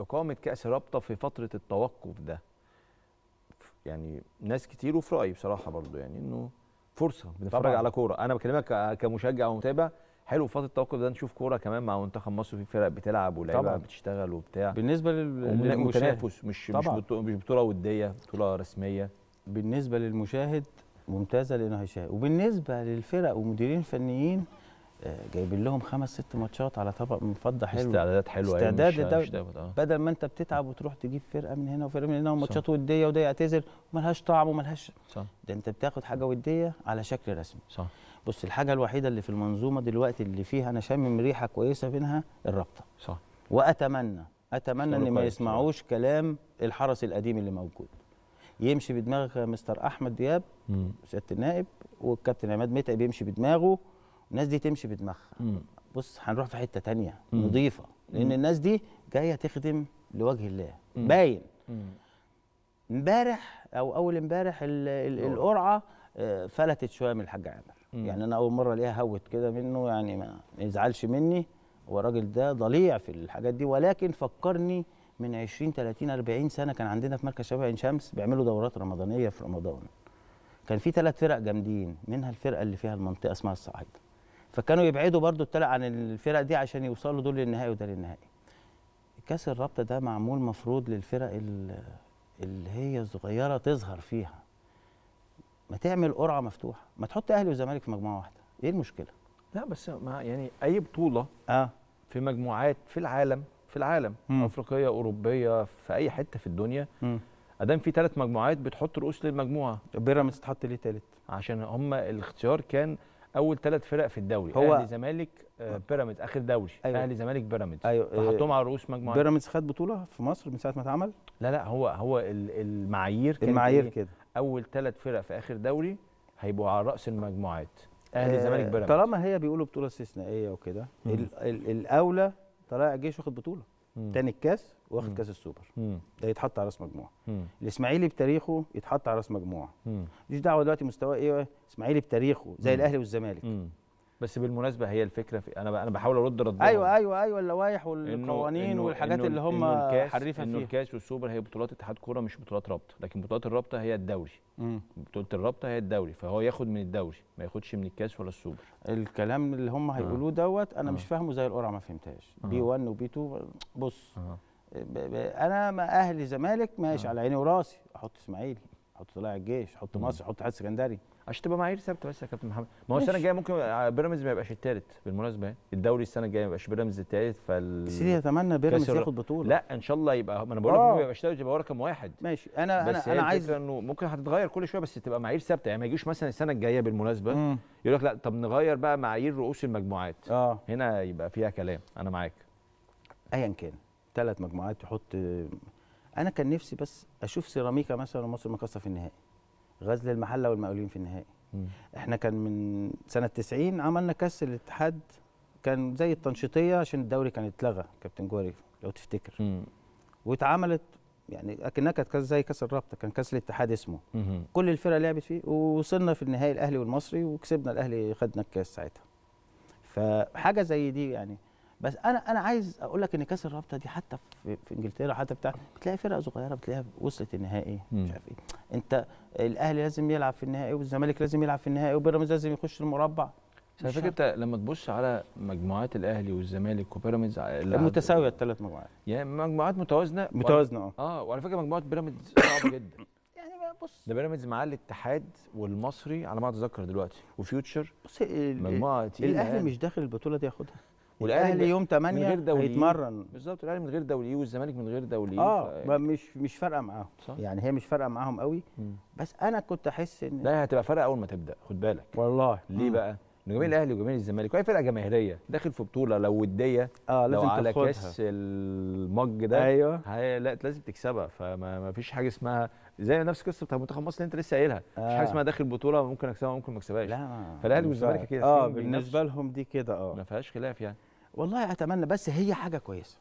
استقامه كاس رابطه في فتره التوقف ده يعني ناس كتير وفي رايي بصراحه برضو يعني انه فرصه بنتفرج على كوره انا بكلمك كمشجع ومتابع حلو في فتره التوقف ده نشوف كوره كمان مع منتخب مصر في فرق بتلعب ولعيبه بتشتغل وبتاع بالنسبه للمتنافس مش طبعًا. مش مش بطوله وديه بطوله رسميه بالنسبه للمشاهد ممتازه لانه هيشاهد وبالنسبه للفرق ومديرين فنيين جايبين لهم خمس ست ماتشات على طبق من فضه حلو استعدادات حلوه استعداد ده بدل ما انت بتتعب وتروح تجيب فرقه من هنا وفرقه من هنا وماتشات وديه وده يعتذر وملهاش طعم وملهاش صح ده انت بتاخد حاجه وديه على شكل رسمي صح بص الحاجه الوحيده اللي في المنظومه دلوقتي اللي فيها انا شامم ريحه كويسه منها الرابطه صح واتمنى اتمنى ان ما يسمعوش كلام الحرس القديم اللي موجود يمشي بدماغ مستر احمد دياب سياده النائب والكابتن عماد متعب يمشي بدماغه الناس دي تمشي بدماغها بص هنروح في حته تانية مم. نضيفه لان الناس دي جايه تخدم لوجه الله مم. باين امبارح او اول امبارح القرعه آه، فلتت شويه من الحاج عامر يعني انا اول مره الاقيها هوت كده منه يعني ما يزعلش مني هو الراجل ده ضليع في الحاجات دي ولكن فكرني من 20 30 40 سنه كان عندنا في مركز شباب عين شمس بيعملوا دورات رمضانيه في رمضان كان في ثلاث فرق جامدين منها الفرقه اللي فيها المنطقه اسمها الصعيده فكانوا يبعدوا برضو التلع عن الفرق دي عشان يوصلوا دول للنهائي وده للنهائي كاس الرابطه ده معمول مفروض للفرق اللي هي صغيره تظهر فيها ما تعمل قرعه مفتوحه ما تحط اهلي وزمالك في مجموعه واحده ايه المشكله لا بس ما يعني اي بطوله اه في مجموعات في العالم في العالم م. افريقيه اوروبيه في اي حته في الدنيا ادام في ثلاث مجموعات بتحط رؤوس للمجموعه بيراميدز تحط ليه ثالث عشان هم الاختيار كان اول ثلاث فرق في الدوري هو اهلي زمالك آه بيراميدز اخر دوري أيوة. اهلي زمالك بيراميدز أيوة. آه، فحطهم على رؤوس مجموعه بيراميدز خد بطوله في مصر من ساعه ما اتعمل لا لا هو هو المعايير المعايير إيه؟ كده اول ثلاث فرق في اخر دوري هيبقوا على راس المجموعات اهلي آه زمالك بيراميدز طالما هي بيقولوا بطوله استثنائيه وكده الاولى طلائع الجيش واخد بطوله تاني الكاس واخد كاس السوبر ده يتحط على راس مجموعه الاسماعيلي بتاريخه يتحط على راس مجموعه مش دعوه دلوقتي مستواه ايه الاسماعيلي بتاريخه زي الاهلي والزمالك بس بالمناسبه هي الفكره في انا انا بحاول ارد رد ايوه ايوه ايوه اللوائح والقوانين إنه والحاجات إنه اللي هم حريفه فيها انه الكاس والسوبر هي بطولات اتحاد كوره مش بطولات رابطه لكن بطولات الرابطه هي الدوري مم. بطوله الرابطه هي الدوري فهو ياخد من الدوري ما ياخدش من الكاس ولا السوبر الكلام اللي هم هيقولوه آه. دوت انا آه. مش فاهمه زي القرعه ما فهمتهاش آه. بي 1 وبي 2 بص انا ما اهلي زمالك ماشي على عيني وراسي احط اسماعيلي حط طلائع الجيش حط مصر حط حد اسكندري عشان تبقى معايير ثابته بس يا كابتن محمد ما هو السنه الجايه ممكن آه، بيراميدز ما يبقاش الثالث بالمناسبه الدوري السنه الجايه ما يبقاش بيراميدز الثالث فال سيدي اتمنى بيراميدز ياخد بطوله لا ان شاء الله يبقى ما انا بقول لك آه. ما يبقاش ثالث يبقى رقم واحد ماشي انا انا انا عايز انه ممكن هتتغير كل شويه بس تبقى معايير ثابته يعني ما يجيش مثلا السنه الجايه بالمناسبه يقول لك لا طب نغير بقى معايير رؤوس المجموعات اه هنا يبقى فيها كلام انا معاك ايا كان ثلاث مجموعات تحط انا كان نفسي بس اشوف سيراميكا مثلا ومصر المقاصه في النهائي غزل المحله والمقاولين في النهائي مم. احنا كان من سنه 90 عملنا كاس الاتحاد كان زي التنشيطيه عشان الدوري كان اتلغى كابتن جوري لو تفتكر واتعملت يعني اكنها كانت كاس زي كاس الرابطه كان كاس الاتحاد اسمه مم. كل الفرق لعبت فيه ووصلنا في النهائي الاهلي والمصري وكسبنا الاهلي خدنا الكاس ساعتها فحاجه زي دي يعني بس انا انا عايز اقول لك ان كاس الرابطه دي حتى في, في انجلترا حتى بتاع بتلاقي فرقه صغيره بتلاقيها وصلت النهائي مش عارف ايه انت الاهلي لازم يلعب في النهائي والزمالك لازم يلعب في النهائي وبيراميدز لازم يخش المربع على فكره انت لما تبص على مجموعات الاهلي والزمالك وبيراميدز متساويه الثلاث مجموعات يعني مجموعات متوازنه متوازنه اه اه وعلى فكره مجموعه بيراميدز صعبه جدا يعني بص ده بيراميدز معاه الاتحاد والمصري على ما اتذكر دلوقتي وفيوتشر بص مجموعه الاهلي يعني. مش داخل البطوله دي ياخدها والاهلي يوم 8 من غير هيتمرن بالظبط الاهلي من غير دوليه والزمالك من غير دوليه اه ف... مش مش فارقه معاهم يعني هي مش فارقه معاهم قوي بس انا كنت احس ان لا هتبقى فارقه اول ما تبدا خد بالك والله ليه مم. بقى جماهير الاهلي وجماهير الزمالك واي فرقه جماهيريه داخل في بطوله لو وديه اه لازم لو على كاس المج ده ايوه هي لا لازم تكسبها فما فيش حاجه اسمها زي نفس قصه بتاع منتخب مصر اللي انت لسه قايلها آه. مش حاجه اسمها داخل بطوله ممكن اكسبها ممكن ما اكسبهاش لا فالاهلي والزمالك كده اه بالنسبه لهم دي كده اه ما فيهاش خلاف يعني والله اتمنى بس هي حاجه كويسه